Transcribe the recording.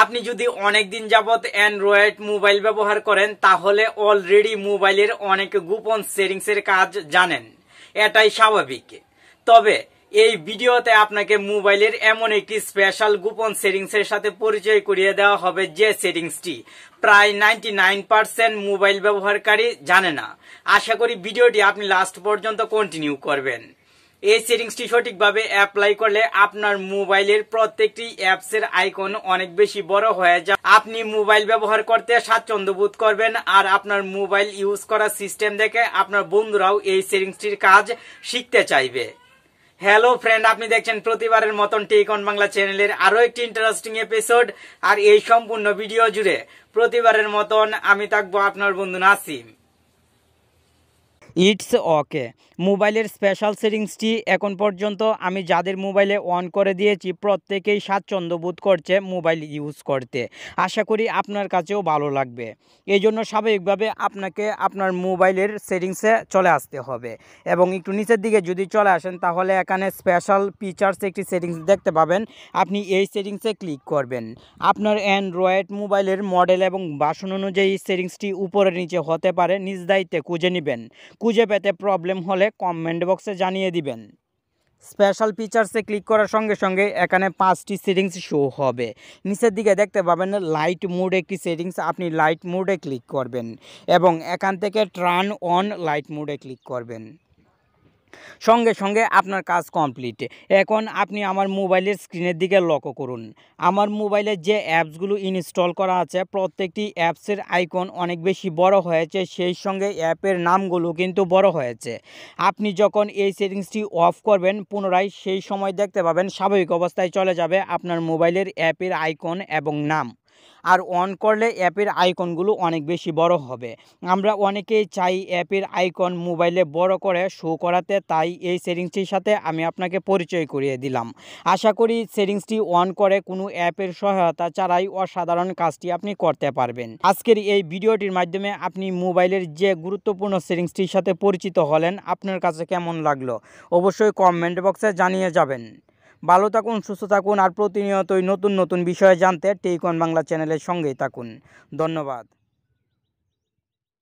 আপনি যদি অনেক দিন যাবৎ অ্যান্ড্রয়েড মোবাইল ব্যবহার করেন তাহলে অলরেডি মোবাইলের অনেক গোপন সেটিংসের কাজ জানেন এটাই স্বাভাবিক তবে এই ভিডিওতে আপনাকে মোবাইলের এমন একটি স্পেশাল গোপন সেটিংসের সাথে পরিচয় করিয়ে দেওয়া হবে যে সেটিংসটি প্রায় নাইনটি মোবাইল ব্যবহারকারী জানে না আশা করি ভিডিওটি আপনি লাস্ট পর্যন্ত কন্টিনিউ করবেন এই সেটিংসটি সঠিকভাবে অ্যাপ্লাই করলে আপনার মোবাইলের প্রত্যেকটি অ্যাপসের আইকন অনেক বেশি বড় হয়ে যায় আপনি মোবাইল ব্যবহার করতে স্বাচ্ছন্দ্য বোধ করবেন আর আপনার মোবাইল ইউজ করার সিস্টেম দেখে আপনার বন্ধুরাও এই সেটিংসটির কাজ শিখতে চাইবে হ্যালো ফ্রেন্ড আপনি দেখছেন প্রতিবারের মতন টেকন বাংলা চ্যানেলের আরও একটি ইন্টারেস্টিং এপিসোড আর এই সম্পূর্ণ ভিডিও জুড়ে প্রতিবারের মতন আমি থাকবো আপনার বন্ধু নাসিম ইটস ওকে মোবাইলের স্পেশাল সেটিংসটি এখন পর্যন্ত আমি যাদের মোবাইলে অন করে দিয়েছি প্রত্যেকেই স্বাচ্ছন্দ্যবোধ করছে মোবাইল ইউজ করতে আশা করি আপনার কাছেও ভালো লাগবে এই জন্য স্বাভাবিকভাবে আপনাকে আপনার মোবাইলের সেটিংসে চলে আসতে হবে এবং একটু নিচের দিকে যদি চলে আসেন তাহলে এখানে স্পেশাল ফিচার্স একটি সেটিংস দেখতে পাবেন আপনি এই সেটিংসে ক্লিক করবেন আপনার অ্যান্ড্রয়েড মোবাইলের মডেল এবং বাসন অনুযায়ী সেটিংসটি উপরে নিচে হতে পারে নিজ দায়িত্বে খুঁজে নেবেন খুঁজে পেতে প্রবলেম হলে কমেন্ট বক্সে জানিয়ে দিবেন স্পেশাল ফিচার্সে ক্লিক করার সঙ্গে সঙ্গে এখানে পাঁচটি সেটিংস শো হবে নিচের দিকে দেখতে পাবেন লাইট মুড একটি সেটিংস আপনি লাইট মুডে ক্লিক করবেন এবং এখান থেকে ট্রান অন লাইট মুডে ক্লিক করবেন সঙ্গে সঙ্গে আপনার কাজ কমপ্লিট এখন আপনি আমার মোবাইলের স্ক্রিনের দিকে লক্ষ্য করুন আমার মোবাইলের যে অ্যাপসগুলো ইনস্টল করা আছে প্রত্যেকটি অ্যাপসের আইকন অনেক বেশি বড় হয়েছে সেই সঙ্গে অ্যাপের নামগুলো কিন্তু বড় হয়েছে আপনি যখন এই সেটিংসটি অফ করবেন পুনরায় সেই সময় দেখতে পাবেন স্বাভাবিক অবস্থায় চলে যাবে আপনার মোবাইলের অ্যাপের আইকন এবং নাম আর অন করলে অ্যাপের আইকনগুলো অনেক বেশি বড় হবে আমরা অনেকেই চাই অ্যাপের আইকন মোবাইলে বড় করে শো করাতে তাই এই সেটিংসটির সাথে আমি আপনাকে পরিচয় করিয়ে দিলাম আশা করি সেটিংসটি অন করে কোনো অ্যাপের সহায়তা ছাড়াই অসাধারণ কাজটি আপনি করতে পারবেন আজকের এই ভিডিওটির মাধ্যমে আপনি মোবাইলের যে গুরুত্বপূর্ণ সেটিংসটির সাথে পরিচিত হলেন আপনার কাছে কেমন লাগলো অবশ্যই কমেন্ট বক্সে জানিয়ে যাবেন ভালো থাকুন সুস্থ থাকুন আর প্রতিনিয়তই নতুন নতুন বিষয়ে জানতে টেইকন বাংলা চ্যানেলের সঙ্গেই থাকুন ধন্যবাদ